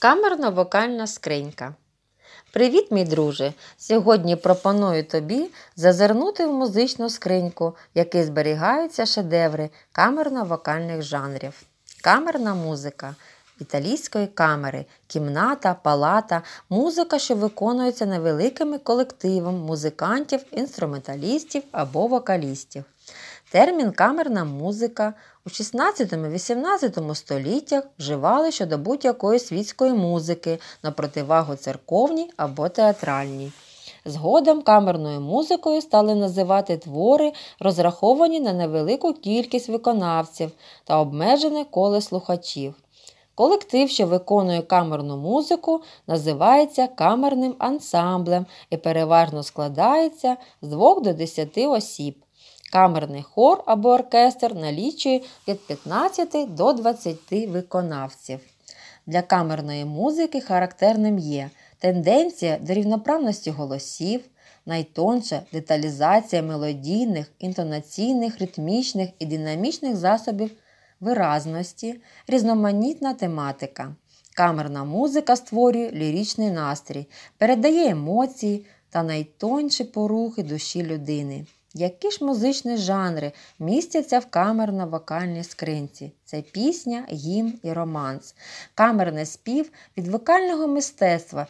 Камерна вокальна скринька. Привіт, мій друже! Сьогодні пропоную тобі зазирнути в музичну скриньку, в якій зберігаються шедеври камерно-вокальних жанрів. Камерна музика італійської камери, кімната, палата, музика, що виконується невеликим колективом музикантів, інструменталістів або вокалістів. Термін камерна музика у 16-18 століттях вживали щодо будь-якої світської музики на противагу церковній або театральній. Згодом камерною музикою стали називати твори, розраховані на невелику кількість виконавців та обмежене коле слухачів. Колектив, що виконує камерну музику, називається камерним ансамблем і переважно складається з 2 до 10 осіб. Камерний хор або оркестр налічує від 15 до 20 виконавців. Для камерної музики характерним є тенденція до рівноправності голосів, найтонша деталізація мелодійних, інтонаційних, ритмічних і динамічних засобів виразності, різноманітна тематика. Камерна музика створює лірічний настрій, передає емоції та найтонші порухи душі людини. Які ж музичні жанри містяться в камерно-вокальній скринці? Це пісня, гімн і романс. Камерний спів від вокального мистецтва,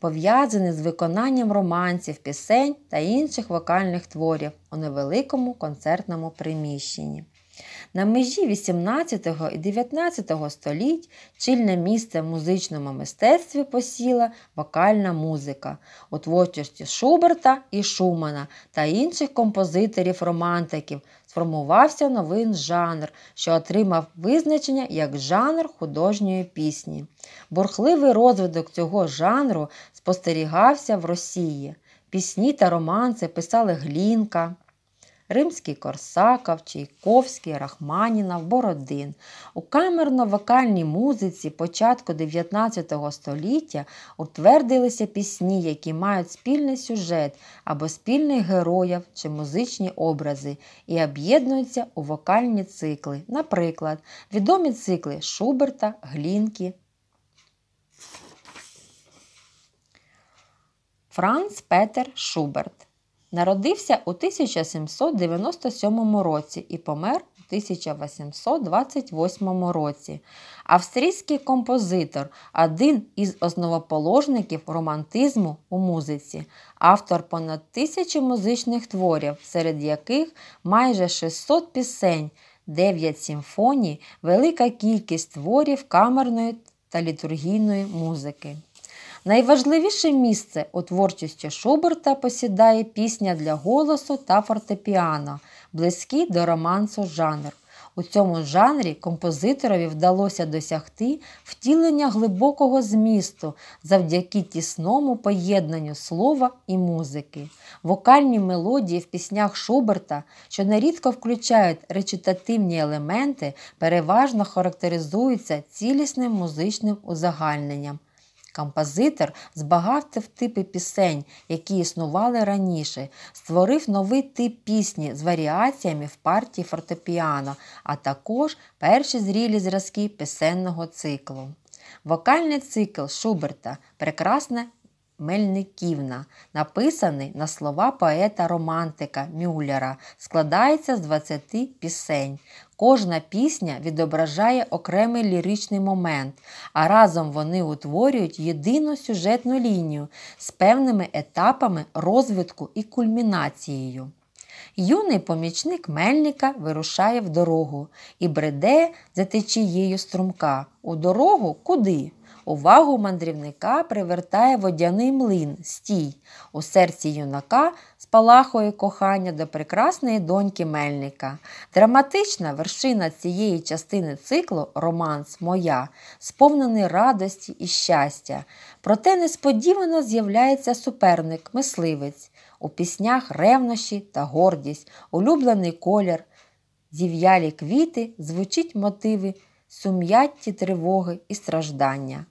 пов'язаний з виконанням романсів, пісень та інших вокальних творів у невеликому концертному приміщенні. На межі 18 і 19 століть чільне місце в музичному мистецтві посіла вокальна музика у творчості Шуберта і Шумана та інших композиторів-романтиків сформувався новий жанр, що отримав визначення як жанр художньої пісні. Бурхливий розвиток цього жанру спостерігався в Росії. Пісні та романси писали Глінка. Римський Корсаков, Чайковський, Рахманінов, Бородин. У камерно-вокальній музиці початку 19 століття утвердилися пісні, які мають спільний сюжет або спільних героїв чи музичні образи, і об'єднуються у вокальні цикли. Наприклад, відомі цикли Шуберта, Глінки. Франц Петер Шуберт Народився у 1797 році і помер у 1828 році. Австрійський композитор, один із основоположників романтизму у музиці, автор понад тисячі музичних творів, серед яких майже 600 пісень, 9 симфоній, велика кількість творів камерної та літургійної музики. Найважливіше місце у творчості Шуберта посідає пісня для голосу та фортепіано, близький до романсу жанр. У цьому жанрі композиторові вдалося досягти втілення глибокого змісту завдяки тісному поєднанню слова і музики. Вокальні мелодії в піснях Шуберта, що нерідко включають речитативні елементи, переважно характеризуються цілісним музичним узагальненням. Композитор збагавтив типи пісень, які існували раніше, створив новий тип пісні з варіаціями в партії фортепіано, а також перші зрілі зразки пісенного циклу. Вокальний цикл Шуберта прекрасна Мельниківна, написаний на слова поета-романтика Мюллера, складається з 20 пісень. Кожна пісня відображає окремий ліричний момент, а разом вони утворюють єдину сюжетну лінію з певними етапами розвитку і кульмінацією. Юний помічник Мельника вирушає в дорогу і бреде за течією струмка. У дорогу куди? Увагу мандрівника привертає водяний млин стій. У серці юнака спалахує кохання до прекрасної доньки Мельника. Драматична вершина цієї частини циклу Романс Моя, сповнений радості і щастя. Проте несподівано з'являється суперник, мисливець. У піснях ревнощі та гордість, улюблений колір, зів'ялі квіти звучить мотиви. Сум'ятті тривоги і страждання.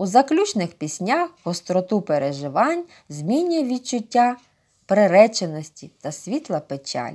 У заключних піснях гостроту переживань змінює відчуття приреченості та світла печаль.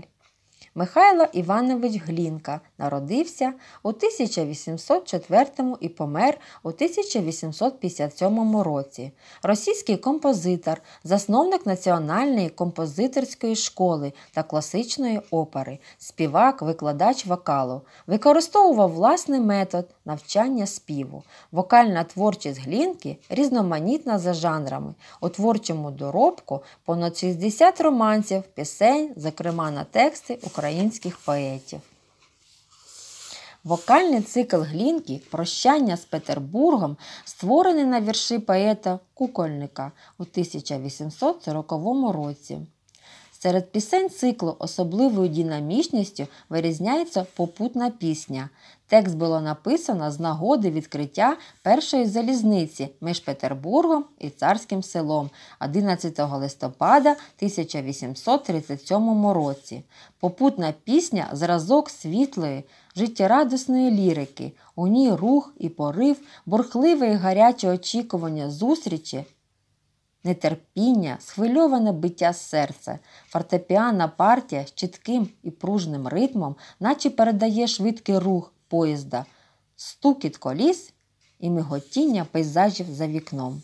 Михайло Іванович Глінка Народився у 1804 і помер у 1857 році. Російський композитор, засновник Національної композиторської школи та класичної опери, співак, викладач вокалу, використовував власний метод навчання співу, вокальна творчість глінки різноманітна за жанрами. У творчому доробку понад 60 романців, пісень, зокрема на тексти українських поетів. Вокальний цикл Глінки Прощання з Петербургом створений на вірші поета Кукольника у 1840 році. Серед пісень циклу особливою динамічністю вирізняється попутна пісня. Текст було написано з нагоди відкриття першої залізниці між Петербургом і царським селом 11 листопада 1837 році. Попутна пісня зразок світлої, життєрадосної лірики, у ній рух і порив, бурхливе і гаряче очікування зустрічі нетерпіння, схвильоване биття серця, фортепіана партія з чітким і пружним ритмом, наче передає швидкий рух поїзда, стукіт коліс і миготіння пейзажів за вікном.